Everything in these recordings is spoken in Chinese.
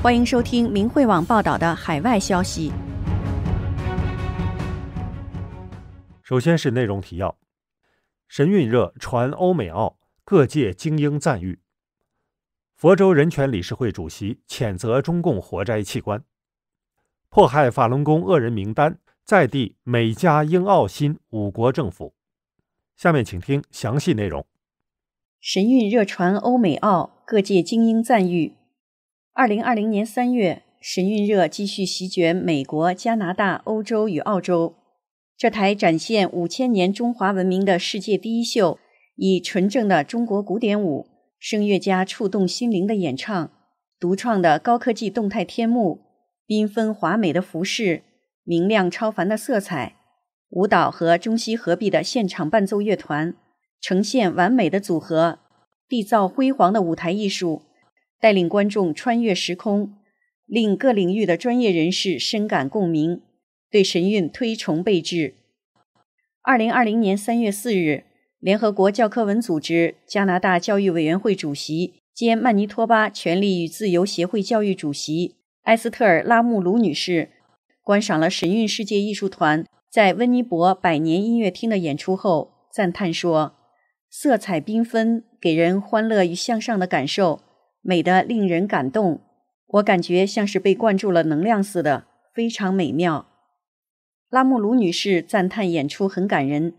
欢迎收听明慧网报道的海外消息。首先是内容提要：神韵热传欧美澳各界精英赞誉，佛州人权理事会主席谴责中共活摘器官迫害法轮功恶人名单，在地美加英澳新五国政府。下面请听详细内容：神韵热传欧美澳各界精英赞誉。二零二零年三月，神韵热继续席卷美国、加拿大、欧洲与澳洲。这台展现五千年中华文明的世界第一秀，以纯正的中国古典舞、声乐家触动心灵的演唱、独创的高科技动态天幕、缤纷华美的服饰、明亮超凡的色彩、舞蹈和中西合璧的现场伴奏乐团，呈现完美的组合，缔造辉煌的舞台艺术。带领观众穿越时空，令各领域的专业人士深感共鸣，对神韵推崇备至。二零二零年三月四日，联合国教科文组织、加拿大教育委员会主席兼曼尼托巴权利与自由协会教育主席埃斯特尔·拉穆鲁女士，观赏了神韵世界艺术团在温尼伯百年音乐厅的演出后，赞叹说：“色彩缤纷，给人欢乐与向上的感受。”美的令人感动，我感觉像是被灌注了能量似的，非常美妙。拉木鲁女士赞叹演出很感人，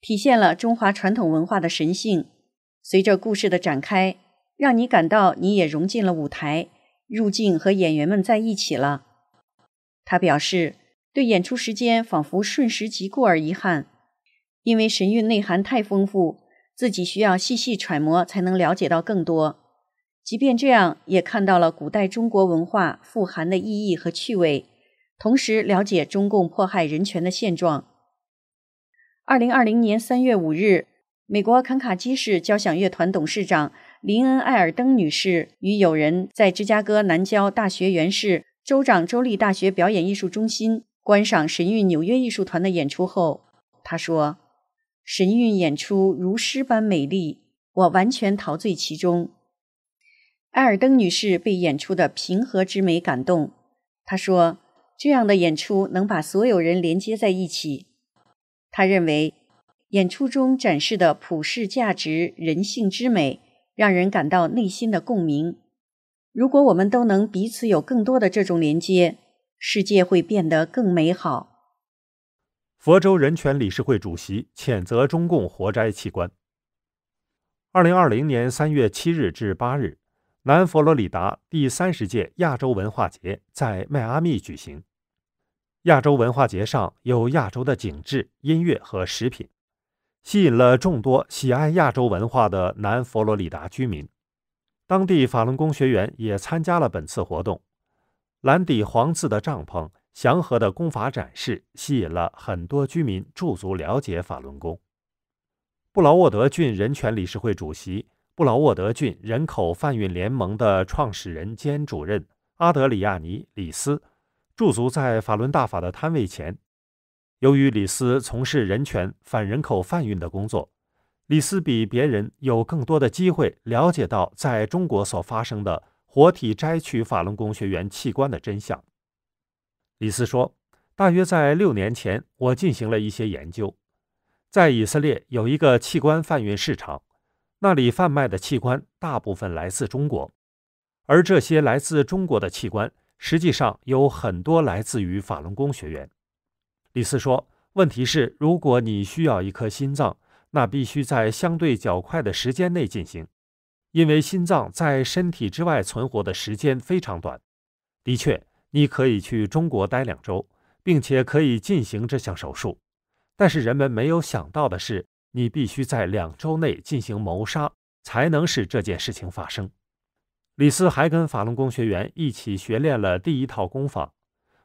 体现了中华传统文化的神性。随着故事的展开，让你感到你也融进了舞台，入镜和演员们在一起了。她表示，对演出时间仿佛瞬时即过而遗憾，因为神韵内涵太丰富，自己需要细细揣摩才能了解到更多。即便这样，也看到了古代中国文化富含的意义和趣味，同时了解中共迫害人权的现状。二零二零年三月五日，美国坎卡基市交响乐团董事长林恩·艾尔登女士与友人在芝加哥南郊大学原市州长州立大学表演艺术中心观赏神韵纽约艺术团的演出后，她说：“神韵演出如诗般美丽，我完全陶醉其中。”艾尔登女士被演出的平和之美感动，她说：“这样的演出能把所有人连接在一起。”她认为，演出中展示的普世价值、人性之美，让人感到内心的共鸣。如果我们都能彼此有更多的这种连接，世界会变得更美好。佛州人权理事会主席谴责中共活摘器官。二零二零年三月七日至八日。南佛罗里达第三十届亚洲文化节在迈阿密举行。亚洲文化节上有亚洲的景致、音乐和食品，吸引了众多喜爱亚洲文化的南佛罗里达居民。当地法轮功学员也参加了本次活动。蓝底黄字的帐篷、祥和的功法展示，吸引了很多居民驻足了解法轮功。布劳沃德郡人权理事会主席。布劳沃德郡人口贩运联盟的创始人兼主任阿德里亚尼·里斯驻足在法伦大法的摊位前。由于李斯从事人权反人口贩运的工作，李斯比别人有更多的机会了解到在中国所发生的活体摘取法轮功学员器官的真相。李斯说：“大约在六年前，我进行了一些研究，在以色列有一个器官贩运市场。”那里贩卖的器官大部分来自中国，而这些来自中国的器官，实际上有很多来自于法轮功学员。李四说：“问题是，如果你需要一颗心脏，那必须在相对较快的时间内进行，因为心脏在身体之外存活的时间非常短。的确，你可以去中国待两周，并且可以进行这项手术。但是人们没有想到的是。”你必须在两周内进行谋杀，才能使这件事情发生。李斯还跟法轮功学员一起学练了第一套功法。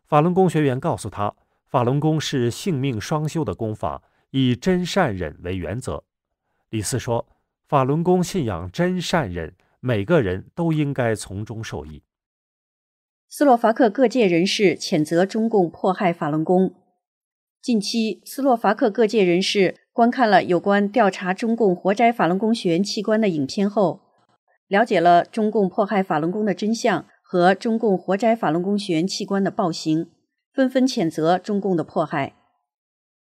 法轮功学员告诉他，法轮功是性命双修的功法，以真善忍为原则。李斯说，法轮功信仰真善忍，每个人都应该从中受益。斯洛伐克各界人士谴责中共迫害法轮功。近期，斯洛伐克各界人士。观看了有关调查中共活摘法轮功学员器官的影片后，了解了中共迫害法轮功的真相和中共活摘法轮功学员器官的暴行，纷纷谴责中共的迫害。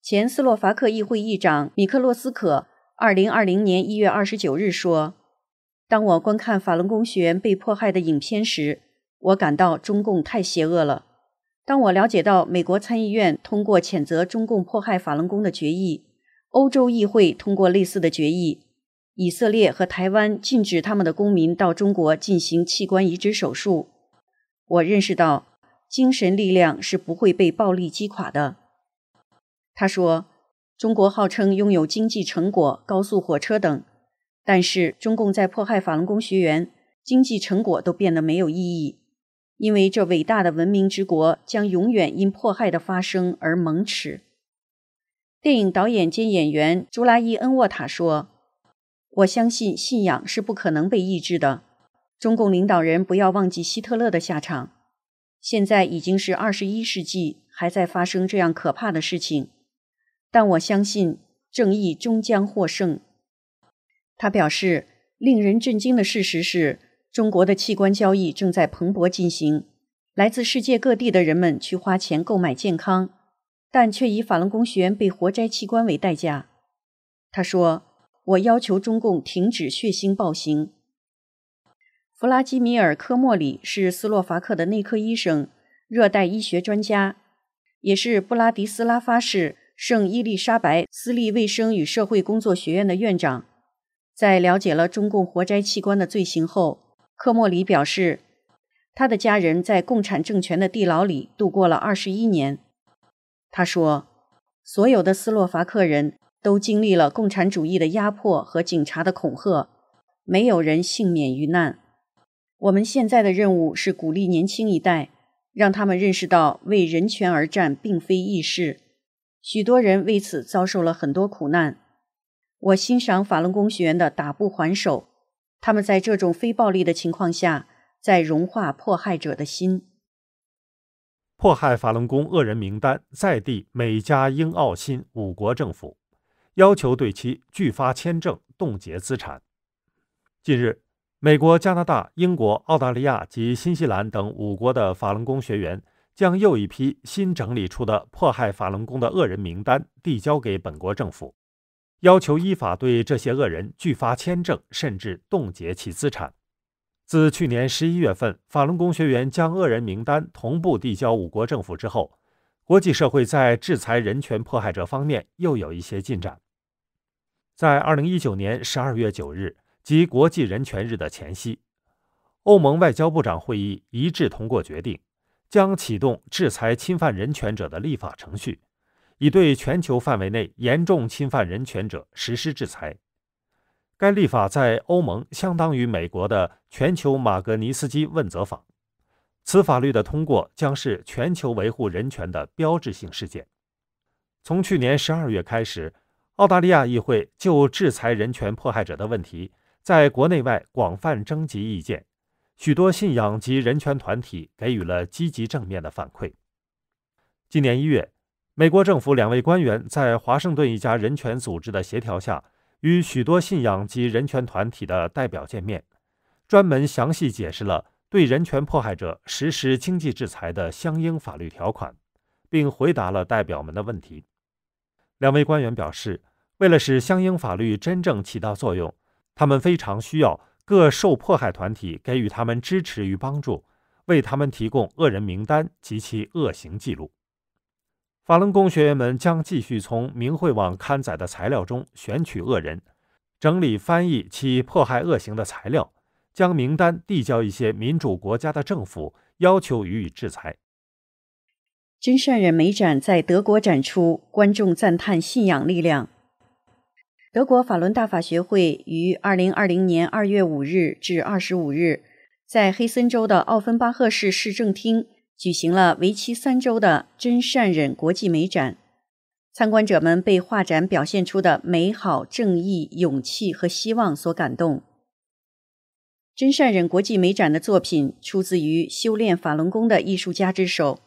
前斯洛伐克议会议长米克洛斯可，二零二零年一月二十九日说：“当我观看法轮功学员被迫害的影片时，我感到中共太邪恶了。当我了解到美国参议院通过谴责中共迫害法轮功的决议，欧洲议会通过类似的决议，以色列和台湾禁止他们的公民到中国进行器官移植手术。我认识到，精神力量是不会被暴力击垮的。他说：“中国号称拥有经济成果、高速火车等，但是中共在迫害法轮功学员，经济成果都变得没有意义，因为这伟大的文明之国将永远因迫害的发生而蒙耻。”电影导演兼演员朱拉伊恩沃塔说：“我相信信仰是不可能被抑制的。中共领导人不要忘记希特勒的下场。现在已经是二十一世纪，还在发生这样可怕的事情。但我相信正义终将获胜。”他表示：“令人震惊的事实是，中国的器官交易正在蓬勃进行，来自世界各地的人们去花钱购买健康。”但却以法轮功学员被活摘器官为代价。他说：“我要求中共停止血腥暴行。”弗拉基米尔·科莫里是斯洛伐克的内科医生、热带医学专家，也是布拉迪斯拉发市圣伊丽莎白私立卫生与社会工作学院的院长。在了解了中共活摘器官的罪行后，科莫里表示，他的家人在共产政权的地牢里度过了二十一年。他说：“所有的斯洛伐克人都经历了共产主义的压迫和警察的恐吓，没有人幸免于难。我们现在的任务是鼓励年轻一代，让他们认识到为人权而战并非易事。许多人为此遭受了很多苦难。我欣赏法轮功学员的打不还手，他们在这种非暴力的情况下，在融化迫害者的心。”迫害法轮功恶人名单再递美加英澳新五国政府，要求对其拒发签证、冻结资产。近日，美国、加拿大、英国、澳大利亚及新西兰等五国的法轮功学员，将又一批新整理出的迫害法轮功的恶人名单递交给本国政府，要求依法对这些恶人拒发签证，甚至冻结其资产。自去年十一月份，法轮功学员将恶人名单同步递交五国政府之后，国际社会在制裁人权迫害者方面又有一些进展。在二零一九年十二月九日，即国际人权日的前夕，欧盟外交部长会议一致通过决定，将启动制裁侵犯人权者的立法程序，以对全球范围内严重侵犯人权者实施制裁。该立法在欧盟相当于美国的全球马格尼斯基问责法。此法律的通过将是全球维护人权的标志性事件。从去年十二月开始，澳大利亚议会就制裁人权迫害者的问题，在国内外广泛征集意见，许多信仰及人权团体给予了积极正面的反馈。今年一月，美国政府两位官员在华盛顿一家人权组织的协调下。与许多信仰及人权团体的代表见面，专门详细解释了对人权迫害者实施经济制裁的相应法律条款，并回答了代表们的问题。两位官员表示，为了使相应法律真正起到作用，他们非常需要各受迫害团体给予他们支持与帮助，为他们提供恶人名单及其恶行记录。法轮功学员们将继续从明慧网刊载的材料中选取恶人，整理翻译其迫害恶行的材料，将名单递交一些民主国家的政府，要求予以制裁。真善人美展在德国展出，观众赞叹信仰力量。德国法轮大法学会于二零二零年二月五日至二十五日，在黑森州的奥芬巴赫市市政厅。举行了为期三周的真善忍国际美展，参观者们被画展表现出的美好、正义、勇气和希望所感动。真善忍国际美展的作品出自于修炼法轮功的艺术家之手，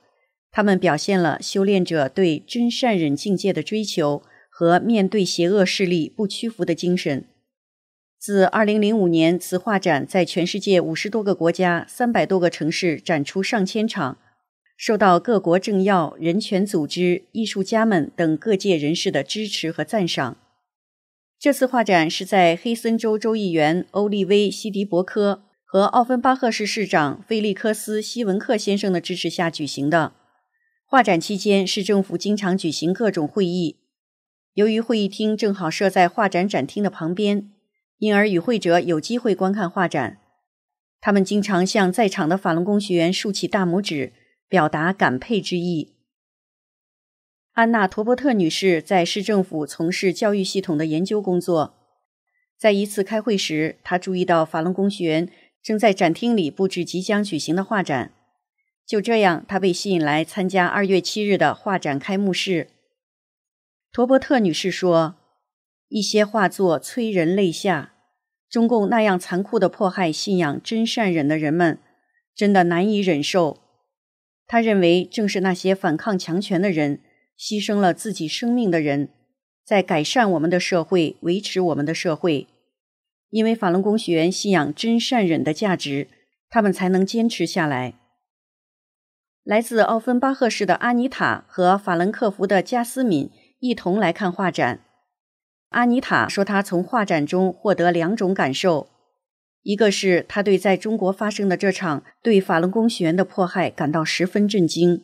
他们表现了修炼者对真善忍境界的追求和面对邪恶势力不屈服的精神。自2005年，此画展在全世界50多个国家、300多个城市展出上千场，受到各国政要、人权组织、艺术家们等各界人士的支持和赞赏。这次画展是在黑森州州议员欧利威·西迪伯科和奥芬巴赫市市长菲利克斯西文克先生的支持下举行的。画展期间，市政府经常举行各种会议，由于会议厅正好设在画展展厅的旁边。因而，与会者有机会观看画展，他们经常向在场的法轮功学员竖起大拇指，表达感佩之意。安娜·托伯特女士在市政府从事教育系统的研究工作，在一次开会时，她注意到法轮功学员正在展厅里布置即将举行的画展。就这样，她被吸引来参加二月七日的画展开幕式。托伯特女士说。一些画作催人泪下，中共那样残酷的迫害信仰真善忍的人们，真的难以忍受。他认为，正是那些反抗强权的人，牺牲了自己生命的人，在改善我们的社会、维持我们的社会。因为法轮功学员信仰真善忍的价值，他们才能坚持下来。来自奥芬巴赫市的阿尼塔和法兰克福的加斯敏一同来看画展。阿妮塔说，她从画展中获得两种感受，一个是她对在中国发生的这场对法轮功学员的迫害感到十分震惊；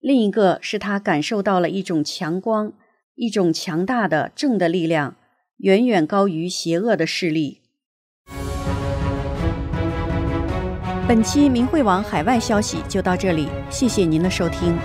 另一个是她感受到了一种强光，一种强大的正的力量，远远高于邪恶的势力。本期明慧网海外消息就到这里，谢谢您的收听。